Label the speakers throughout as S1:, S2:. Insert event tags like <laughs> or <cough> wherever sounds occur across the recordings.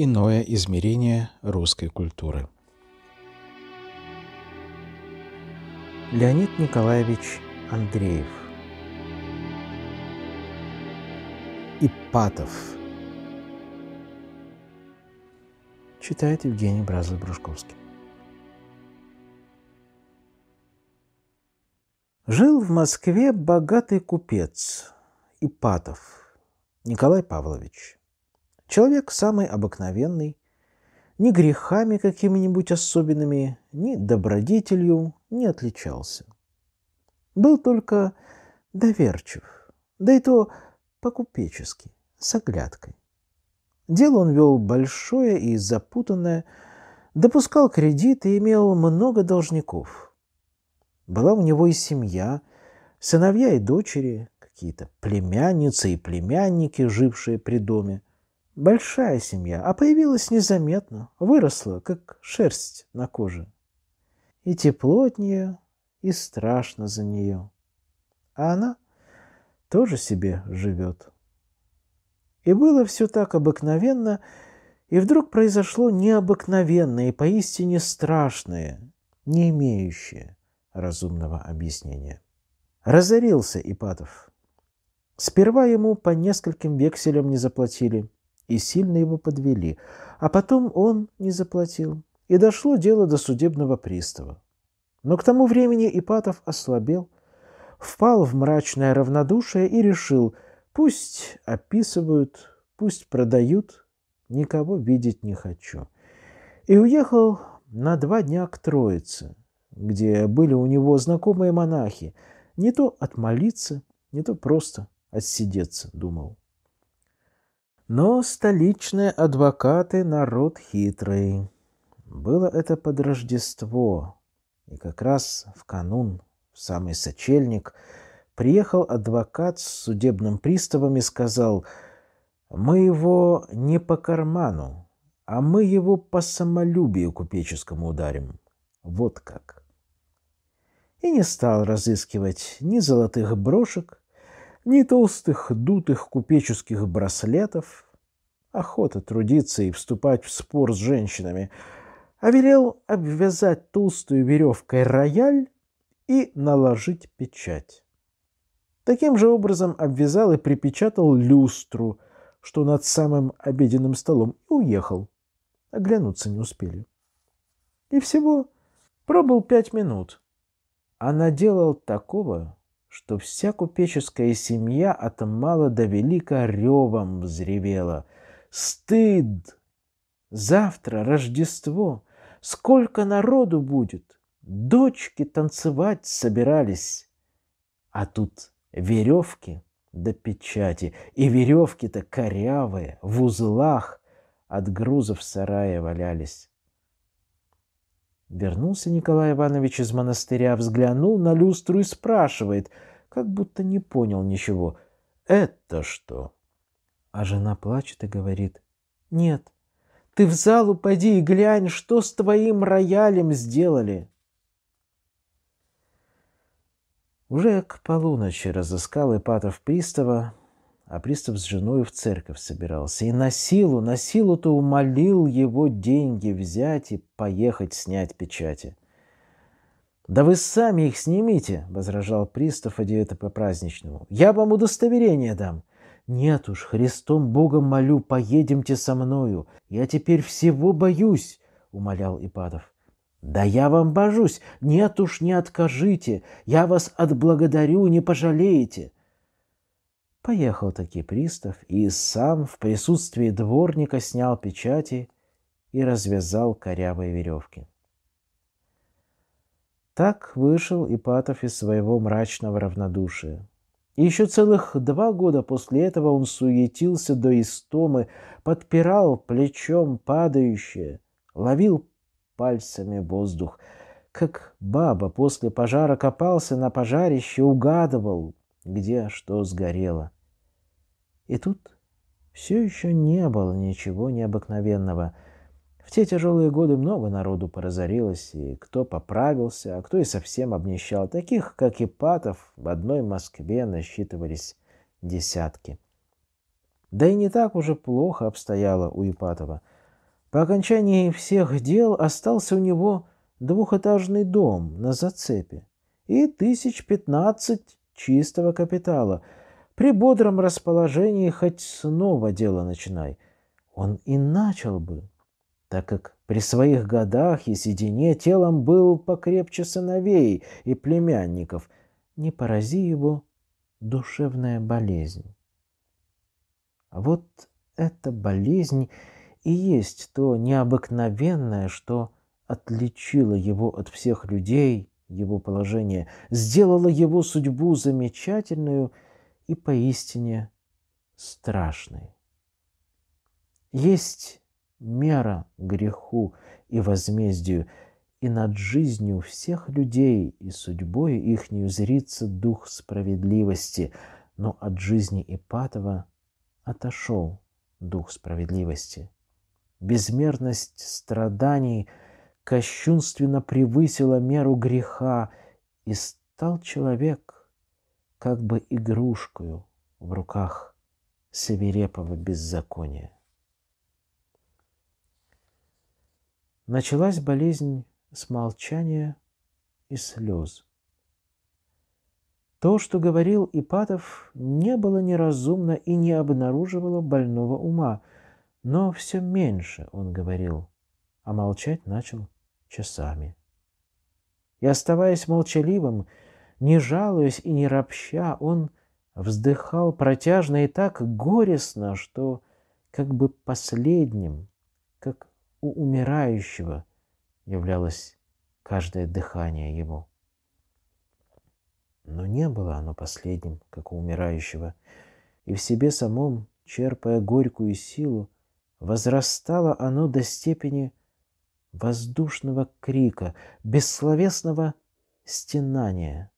S1: иное измерение русской культуры. Леонид Николаевич Андреев Ипатов Читает Евгений Бразлый-Брушковский Жил в Москве богатый купец Ипатов Николай Павлович – Человек самый обыкновенный, ни грехами какими-нибудь особенными, ни добродетелью не отличался. Был только доверчив, да и то по-купечески, с оглядкой. Дело он вел большое и запутанное, допускал кредит и имел много должников. Была у него и семья, сыновья и дочери, какие-то племянницы и племянники, жившие при доме. Большая семья, а появилась незаметно, выросла, как шерсть на коже. И тепло от нее, и страшно за нее. А она тоже себе живет. И было все так обыкновенно, и вдруг произошло необыкновенное и поистине страшное, не имеющее разумного объяснения. Разорился Ипатов. Сперва ему по нескольким векселям не заплатили – и сильно его подвели. А потом он не заплатил. И дошло дело до судебного пристава. Но к тому времени Ипатов ослабел, впал в мрачное равнодушие и решил, пусть описывают, пусть продают, никого видеть не хочу. И уехал на два дня к Троице, где были у него знакомые монахи. Не то отмолиться, не то просто отсидеться, думал. Но столичные адвокаты – народ хитрый. Было это под Рождество, и как раз в канун, в самый сочельник, приехал адвокат с судебным приставом и сказал, «Мы его не по карману, а мы его по самолюбию купеческому ударим. Вот как». И не стал разыскивать ни золотых брошек, ни толстых дутых купеческих браслетов, охота трудиться и вступать в спор с женщинами, а велел обвязать толстую веревкой рояль и наложить печать. Таким же образом обвязал и припечатал люстру, что над самым обеденным столом, и уехал. Оглянуться не успели. И всего пробыл пять минут, а наделал такого, что вся купеческая семья от мала до велика ревом взревела. Стыд! Завтра Рождество! Сколько народу будет! Дочки танцевать собирались. А тут веревки до да печати, и веревки-то корявые, в узлах, от грузов сарая валялись. Вернулся Николай Иванович из монастыря, взглянул на люстру и спрашивает, как будто не понял ничего. «Это что?» А жена плачет и говорит. «Нет, ты в залу поди и глянь, что с твоим роялем сделали!» Уже к полуночи разыскал Ипатов пристава, а пристав с женой в церковь собирался. И на силу, на силу-то умолил его деньги взять и поехать снять печати. «Да вы сами их снимите», — возражал пристав, одея это по-праздничному. «Я вам удостоверение дам». «Нет уж, Христом Богом молю, поедемте со мною. Я теперь всего боюсь», — умолял Ипадов. «Да я вам божусь! Нет уж, не откажите! Я вас отблагодарю, не пожалеете!» Поехал таки пристав и сам в присутствии дворника снял печати и развязал корявые веревки. Так вышел Ипатов из своего мрачного равнодушия. И еще целых два года после этого он суетился до истомы, подпирал плечом падающее, ловил пальцами воздух, как баба после пожара копался на пожарище, угадывал, где что сгорело. И тут все еще не было ничего необыкновенного. В те тяжелые годы много народу поразорилось, и кто поправился, а кто и совсем обнищал. Таких, как Ипатов, в одной Москве насчитывались десятки. Да и не так уже плохо обстояло у Ипатова. По окончании всех дел остался у него двухэтажный дом на зацепе и тысяч пятнадцать чистого капитала – при бодром расположении хоть снова дело начинай. Он и начал бы, так как при своих годах и седине телом был покрепче сыновей и племянников. Не порази его душевная болезнь. А вот эта болезнь и есть то необыкновенное, что отличило его от всех людей, его положение, сделало его судьбу замечательную – и поистине страшный. Есть мера греху и возмездию, и над жизнью всех людей и судьбой их не узрится дух справедливости, но от жизни Ипатова отошел дух справедливости. Безмерность страданий кощунственно превысила меру греха, и стал человек как бы игрушкою в руках свирепого беззакония. Началась болезнь с молчания и слез. То, что говорил Ипатов, не было неразумно и не обнаруживало больного ума, но все меньше он говорил, а молчать начал часами. И оставаясь молчаливым, не жалуясь и не ропща, он вздыхал протяжно и так горестно, что как бы последним, как у умирающего, являлось каждое дыхание его. Но не было оно последним, как у умирающего, и в себе самом, черпая горькую силу, возрастало оно до степени воздушного крика, бессловесного стенания.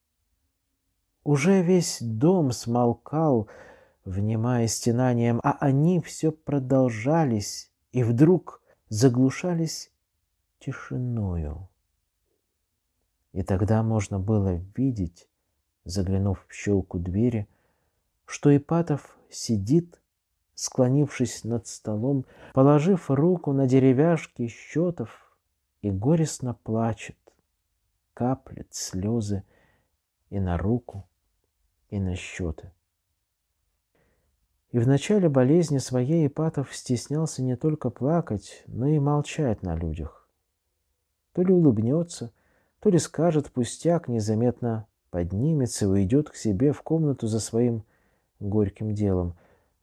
S1: Уже весь дом смолкал, внимая стенанием, а они все продолжались и вдруг заглушались тишиною. И тогда можно было видеть, заглянув в щелку двери, что Ипатов сидит, склонившись над столом, положив руку на деревяшки счетов, и горестно плачет, каплет слезы и на руку, и на счеты. И в начале болезни своей Ипатов стеснялся не только плакать, но и молчать на людях. То ли улыбнется, то ли скажет пустяк, незаметно поднимется и уйдет к себе в комнату за своим горьким делом.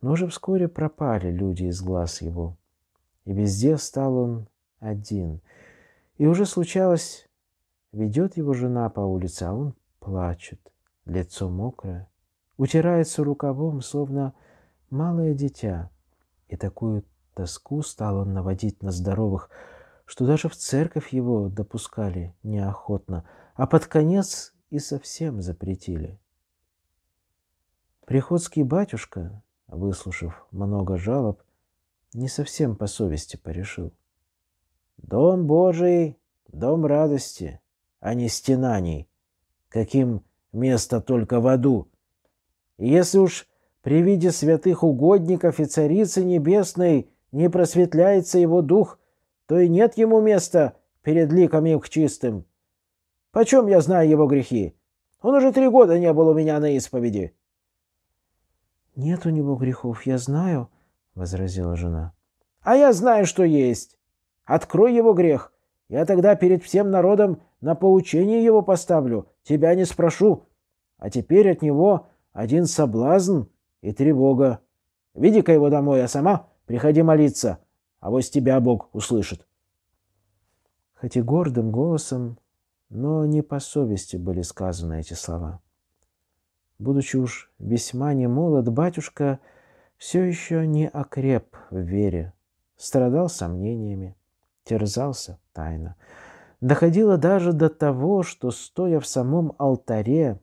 S1: Но уже вскоре пропали люди из глаз его. И везде стал он один. И уже случалось, ведет его жена по улице, а он плачет – лицо мокрое, утирается рукавом, словно малое дитя. И такую тоску стал он наводить на здоровых, что даже в церковь его допускали неохотно, а под конец и совсем запретили. Приходский батюшка, выслушав много жалоб, не совсем по совести порешил. «Дом Божий — дом радости, а не стенаний, каким место только в аду. если уж при виде святых угодников и Царицы Небесной не просветляется его дух, то и нет ему места перед ликом их чистым. Почем я знаю его грехи? Он уже три года не был у меня на исповеди. — Нет у него грехов, я знаю, — возразила жена. — А я знаю, что есть. Открой его грех. Я тогда перед всем народом на поучение его поставлю, тебя не спрошу. А теперь от него один соблазн и тревога. Веди-ка его домой, а сама приходи молиться, а вось тебя Бог услышит. Хоть и гордым голосом, но не по совести были сказаны эти слова. Будучи уж весьма немолод, батюшка все еще не окреп в вере, страдал сомнениями, терзался тайно доходило даже до того, что, стоя в самом алтаре,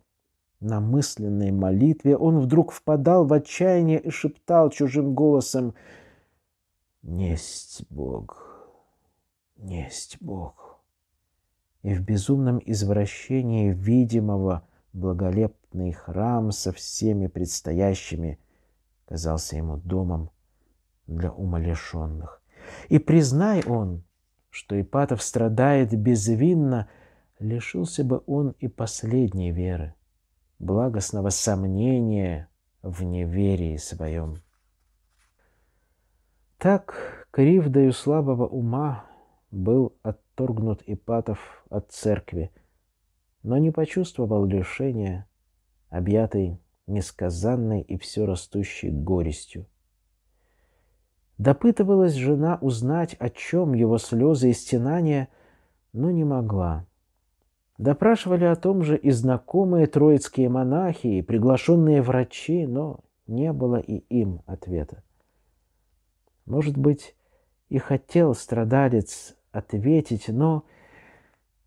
S1: на мысленной молитве, он вдруг впадал в отчаяние и шептал чужим голосом «Несть Бог, несть Бог». И в безумном извращении видимого благолепный храм со всеми предстоящими казался ему домом для умалишенных. И признай он, что Ипатов страдает безвинно, лишился бы он и последней веры, благостного сомнения в неверии своем. Так кривдою слабого ума был отторгнут Ипатов от церкви, но не почувствовал лишения, объятый несказанной и все растущей горестью. Допытывалась жена узнать, о чем его слезы и стенания, но не могла. Допрашивали о том же и знакомые троицкие монахи, и приглашенные врачи, но не было и им ответа. Может быть, и хотел страдалец ответить, но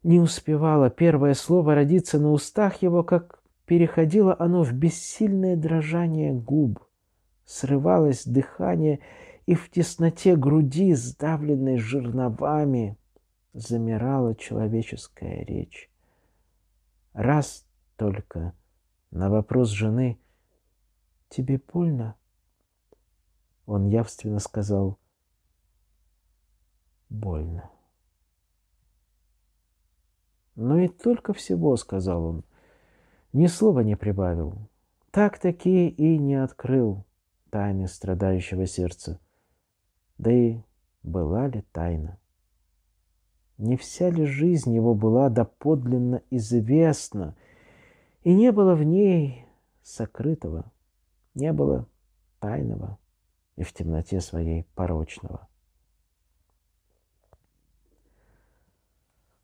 S1: не успевало первое слово родиться на устах его, как переходило оно в бессильное дрожание губ, срывалось дыхание — и в тесноте груди, сдавленной жирновами, замирала человеческая речь. Раз только на вопрос жены «Тебе больно?» Он явственно сказал «Больно». Но и только всего», — сказал он, — «ни слова не прибавил. Так-таки и не открыл тайны страдающего сердца. Да и была ли тайна? Не вся ли жизнь его была доподлинно известна, и не было в ней сокрытого, не было тайного и в темноте своей порочного.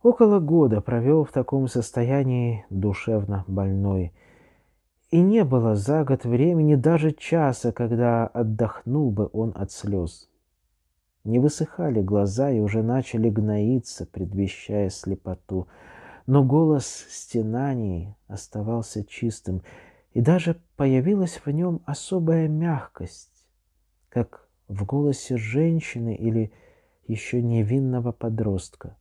S1: Около года провел в таком состоянии душевно больной, и не было за год времени даже часа, когда отдохнул бы он от слез. Не высыхали глаза и уже начали гноиться, предвещая слепоту. Но голос стенаний оставался чистым, и даже появилась в нем особая мягкость, как в голосе женщины или еще невинного подростка.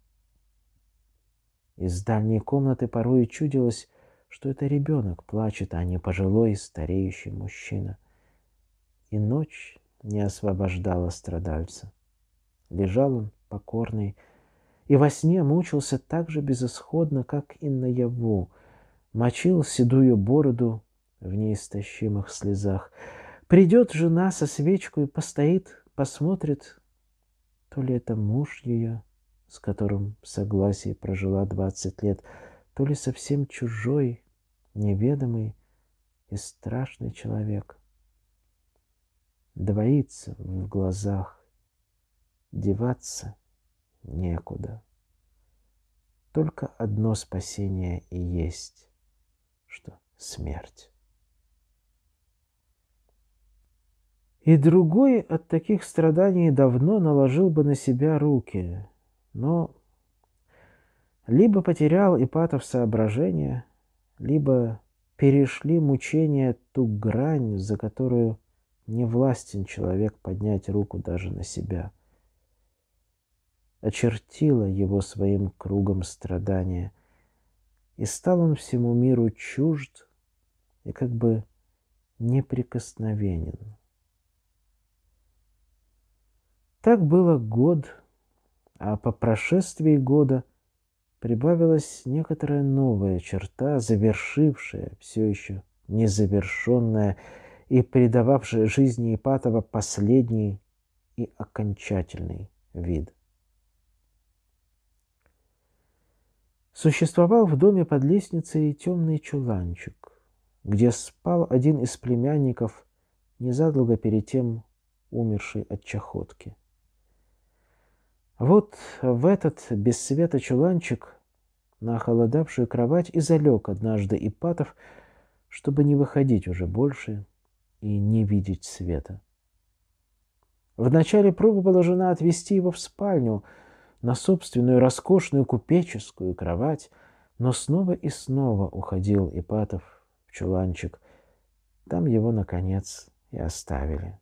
S1: Из дальней комнаты порой чудилось, что это ребенок плачет, а не пожилой стареющий мужчина. И ночь не освобождала страдальца. Лежал он покорный и во сне мучился так же безысходно, как и наяву. Мочил седую бороду в неистощимых слезах. Придет жена со свечкой, постоит, посмотрит, то ли это муж ее, с которым в согласии прожила двадцать лет, то ли совсем чужой, неведомый и страшный человек. Двоится в глазах, деваться некуда. Только одно спасение и есть, что смерть. И другой от таких страданий давно наложил бы на себя руки, но либо потерял Ипатов соображение, либо перешли мучения ту грань, за которую не властен человек поднять руку даже на себя – очертила его своим кругом страдания, и стал он всему миру чужд и как бы неприкосновенен. Так было год, а по прошествии года прибавилась некоторая новая черта, завершившая все еще незавершенная и придававшая жизни Ипатова последний и окончательный вид – Существовал в доме под лестницей темный чуланчик, где спал один из племянников, незадолго перед тем умерший от чахотки. Вот в этот без света чуланчик на охолодавшую кровать и залег однажды Ипатов, чтобы не выходить уже больше и не видеть света. Вначале пробовала жена отвести его в спальню — на собственную роскошную купеческую кровать, но снова и снова уходил Ипатов в чуланчик. Там его, наконец, и оставили.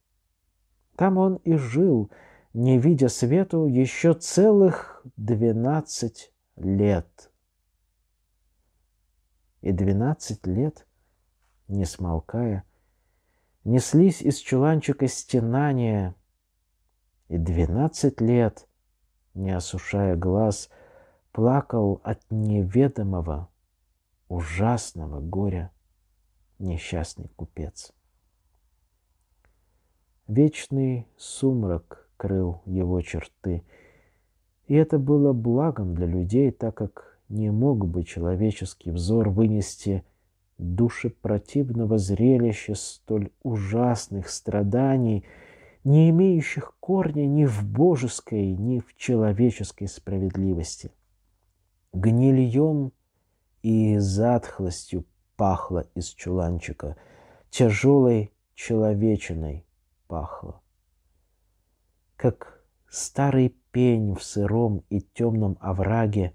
S1: Там он и жил, не видя свету, еще целых двенадцать лет. И двенадцать лет, не смолкая, неслись из чуланчика стенания, и двенадцать лет — не осушая глаз, плакал от неведомого, ужасного горя несчастный купец. Вечный сумрак крыл его черты, и это было благом для людей, так как не мог бы человеческий взор вынести души противного зрелища столь ужасных страданий – не имеющих корня ни в божеской, ни в человеческой справедливости. Гнильем и затхлостью пахло из чуланчика, тяжелой человечиной пахло. Как старый пень в сыром и темном овраге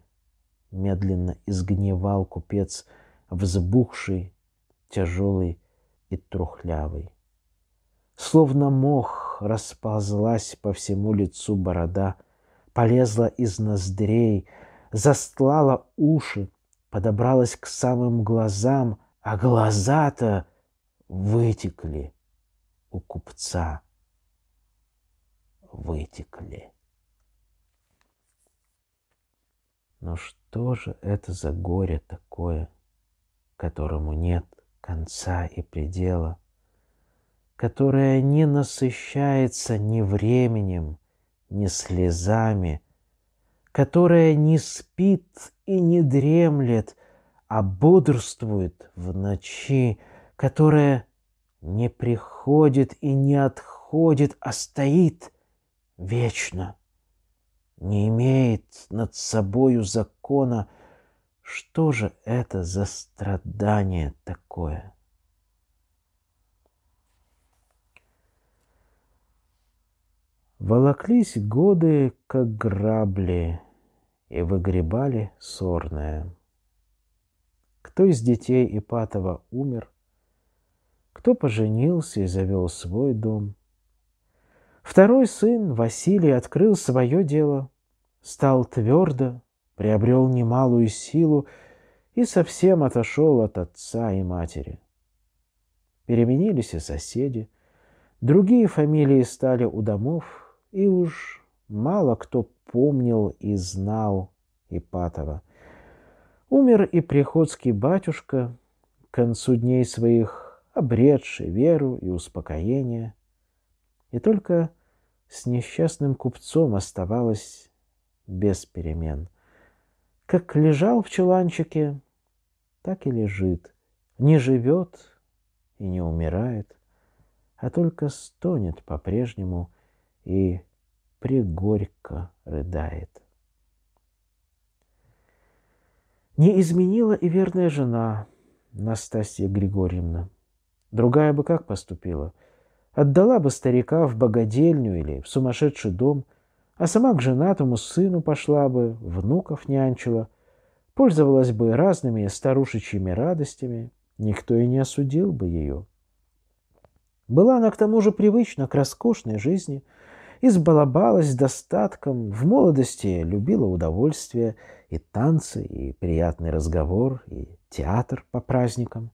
S1: медленно изгнивал купец, взбухший, тяжелый и трухлявый. Словно мох расползлась по всему лицу борода, полезла из ноздрей, застлала уши, подобралась к самым глазам, а глаза-то вытекли у купца. Вытекли. Но что же это за горе такое, которому нет конца и предела – которая не насыщается ни временем, ни слезами, которая не спит и не дремлет, а бодрствует в ночи, которая не приходит и не отходит, а стоит вечно, не имеет над собою закона, что же это за страдание такое? Волоклись годы, как грабли, и выгребали сорное. Кто из детей Ипатова умер, кто поженился и завел свой дом. Второй сын, Василий, открыл свое дело, стал твердо, приобрел немалую силу и совсем отошел от отца и матери. Переменились и соседи, другие фамилии стали у домов – и уж мало кто помнил и знал Ипатова. Умер и приходский батюшка, к концу дней своих обретший веру и успокоение. И только с несчастным купцом оставалось без перемен. Как лежал в чуланчике, так и лежит. Не живет и не умирает, а только стонет по-прежнему – и пригорько рыдает. Не изменила и верная жена Настасья Григорьевна. Другая бы как поступила? Отдала бы старика в богадельню или в сумасшедший дом, а сама к женатому сыну пошла бы, внуков нянчила, пользовалась бы разными старушечьими радостями, никто и не осудил бы ее. Была она к тому же привычна к роскошной жизни – избалобалась достатком, в молодости любила удовольствие, и танцы, и приятный разговор, и театр по праздникам.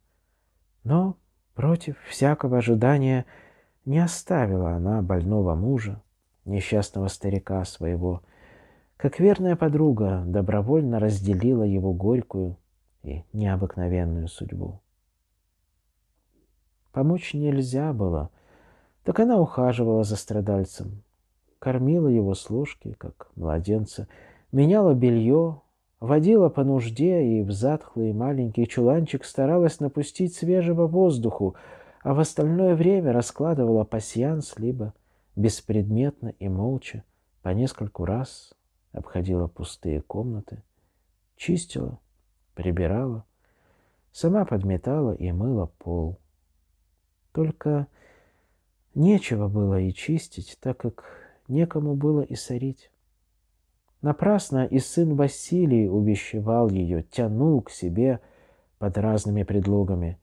S1: Но против всякого ожидания не оставила она больного мужа, несчастного старика своего, как верная подруга добровольно разделила его горькую и необыкновенную судьбу. Помочь нельзя было, так она ухаживала за страдальцем, кормила его с ложки, как младенца, меняла белье, водила по нужде и в затхлый маленький чуланчик старалась напустить свежего воздуху, а в остальное время раскладывала пасьянс, либо беспредметно и молча по нескольку раз обходила пустые комнаты, чистила, прибирала, сама подметала и мыла пол. Только нечего было и чистить, так как некому было и сорить. Напрасно и сын Василий увещевал ее, тянул к себе под разными предлогами.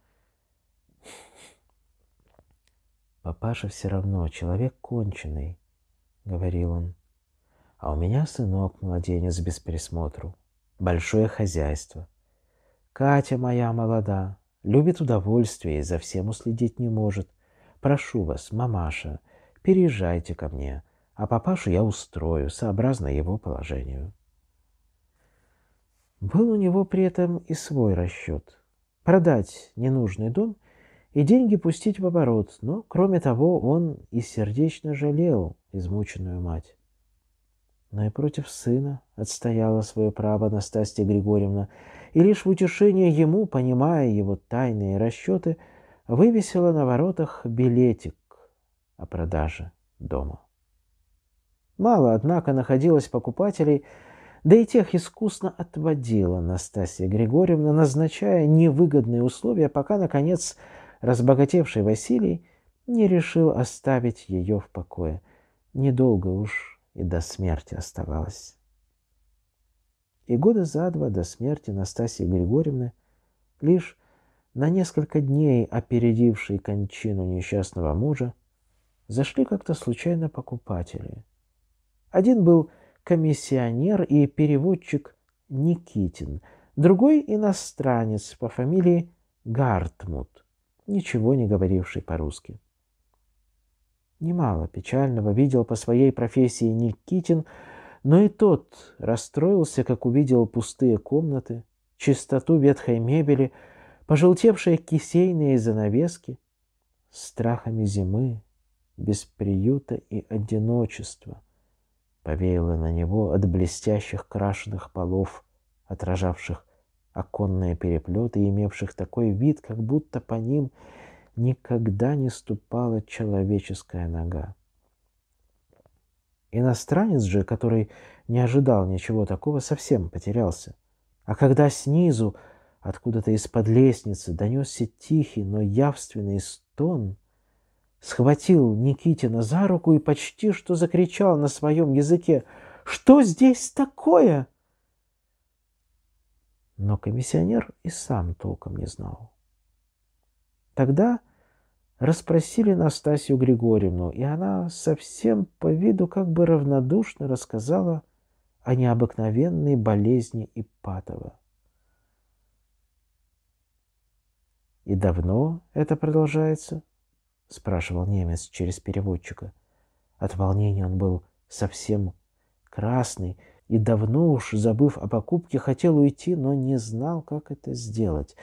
S1: «Папаша все равно человек конченый», — говорил он. «А у меня сынок младенец без пересмотру, большое хозяйство. Катя моя молода, любит удовольствие и за всем уследить не может. Прошу вас, мамаша, переезжайте ко мне, а папашу я устрою, сообразно его положению. Был у него при этом и свой расчет. Продать ненужный дом и деньги пустить в оборот, но, кроме того, он и сердечно жалел измученную мать. Но и против сына отстояла свое право Настасья Григорьевна, и лишь в утешение ему, понимая его тайные расчеты, вывесила на воротах билетик о продаже дома. Мало, однако, находилось покупателей, да и тех искусно отводила Настасья Григорьевна, назначая невыгодные условия, пока, наконец, разбогатевший Василий не решил оставить ее в покое. Недолго уж и до смерти оставалось. И года за два до смерти Настасьи Григорьевны, лишь на несколько дней опередившей кончину несчастного мужа, зашли как-то случайно покупатели – один был комиссионер и переводчик Никитин, другой иностранец по фамилии Гартмут, ничего не говоривший по-русски. Немало печального видел по своей профессии Никитин, но и тот расстроился, как увидел пустые комнаты, чистоту ветхой мебели, пожелтевшие кисейные занавески, страхами зимы, без приюта и одиночества — Повеяло на него от блестящих крашенных полов, отражавших оконные переплеты, имевших такой вид, как будто по ним никогда не ступала человеческая нога. Иностранец же, который не ожидал ничего такого, совсем потерялся. А когда снизу, откуда-то из-под лестницы, донесся тихий, но явственный стон — схватил Никитина за руку и почти что закричал на своем языке «Что здесь такое?» Но комиссионер и сам толком не знал. Тогда расспросили Настасью Григорьевну, и она совсем по виду как бы равнодушно рассказала о необыкновенной болезни Ипатова. «И давно это продолжается?» — спрашивал немец через переводчика. От волнения он был совсем красный и давно уж, забыв о покупке, хотел уйти, но не знал, как это сделать.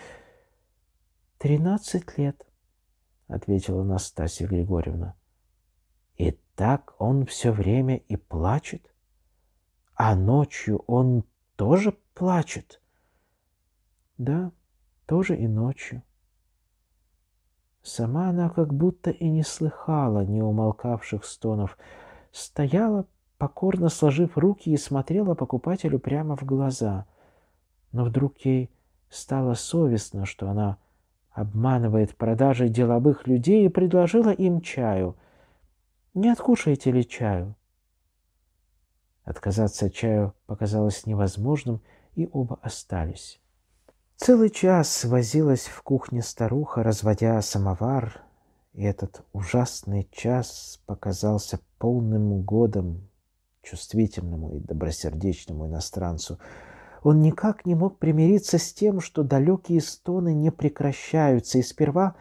S1: «Тринадцать лет», — ответила Настасья Григорьевна. «И так он все время и плачет? А ночью он тоже плачет?» «Да, тоже и ночью», Сама она как будто и не слыхала неумолкавших стонов, стояла, покорно сложив руки и смотрела покупателю прямо в глаза. Но вдруг ей стало совестно, что она обманывает продажи деловых людей и предложила им чаю. «Не откушаете ли чаю?» Отказаться от чаю показалось невозможным, и оба остались. Целый час возилась в кухне старуха, разводя самовар, и этот ужасный час показался полным годом чувствительному и добросердечному иностранцу. Он никак не мог примириться с тем, что далекие стоны не прекращаются, и сперва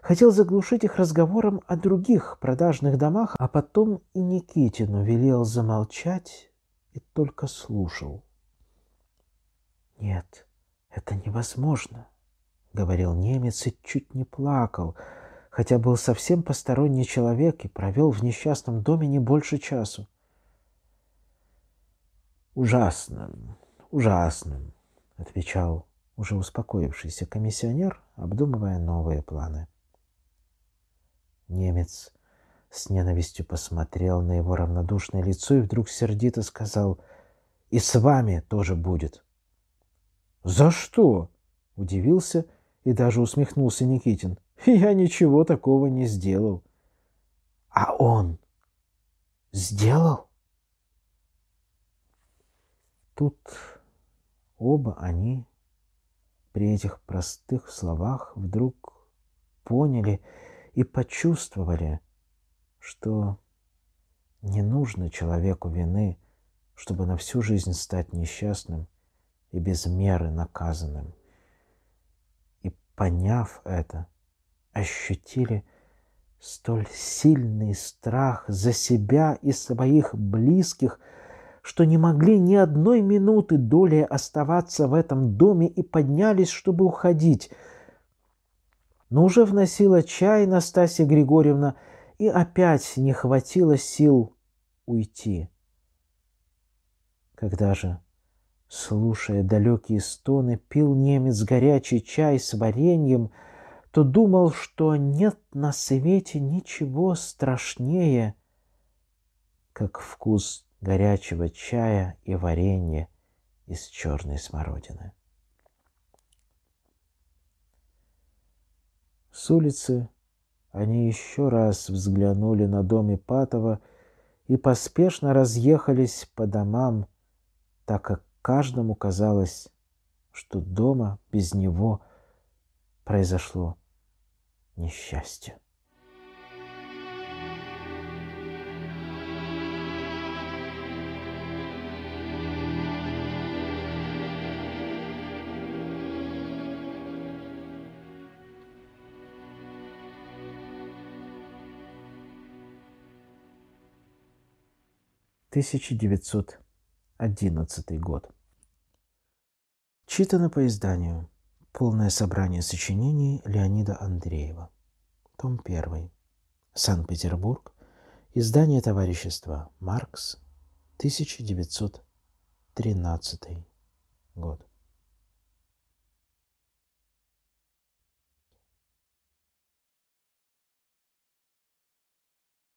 S1: хотел заглушить их разговором о других продажных домах, а потом и Никитину велел замолчать и только слушал. Нет, «Это невозможно», — говорил немец и чуть не плакал, хотя был совсем посторонний человек и провел в несчастном доме не больше часу. «Ужасно, ужасно», — отвечал уже успокоившийся комиссионер, обдумывая новые планы. Немец с ненавистью посмотрел на его равнодушное лицо и вдруг сердито сказал «И с вами тоже будет». «За что?» – удивился и даже усмехнулся Никитин. <laughs> «Я ничего такого не сделал». «А он сделал?» Тут оба они при этих простых словах вдруг поняли и почувствовали, что не нужно человеку вины, чтобы на всю жизнь стать несчастным, и без меры наказанным. И, поняв это, ощутили столь сильный страх за себя и своих близких, что не могли ни одной минуты долей оставаться в этом доме и поднялись, чтобы уходить. Но уже вносила чай Настасья Григорьевна, и опять не хватило сил уйти. Когда же Слушая далекие стоны, пил немец горячий чай с вареньем, то думал, что нет на свете ничего страшнее, как вкус горячего чая и варенья из черной смородины. С улицы они еще раз взглянули на дом Ипатова и поспешно разъехались по домам, так как Каждому казалось, что дома без него произошло несчастье. Тысяча девятьсот 2011 год. Читано по изданию. Полное собрание сочинений Леонида Андреева. Том 1. Санкт-Петербург. Издание товарищества «Маркс», 1913 год.